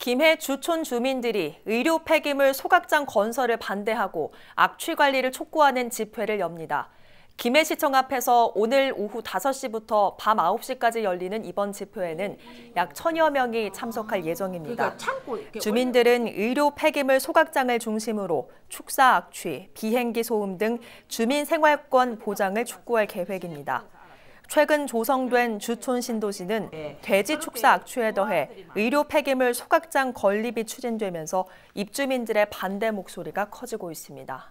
김해 주촌 주민들이 의료 폐기물 소각장 건설을 반대하고 악취 관리를 촉구하는 집회를 엽니다. 김해시청 앞에서 오늘 오후 5시부터 밤 9시까지 열리는 이번 집회에는 약 천여 명이 참석할 예정입니다. 그러니까 주민들은 의료 폐기물 소각장을 중심으로 축사 악취, 비행기 소음 등 주민 생활권 보장을 촉구할 계획입니다. 최근 조성된 주촌 신도시는 예. 돼지 축사 악취에 더해 의료 폐기물 소각장 건립이 추진되면서 입주민들의 반대 목소리가 커지고 있습니다.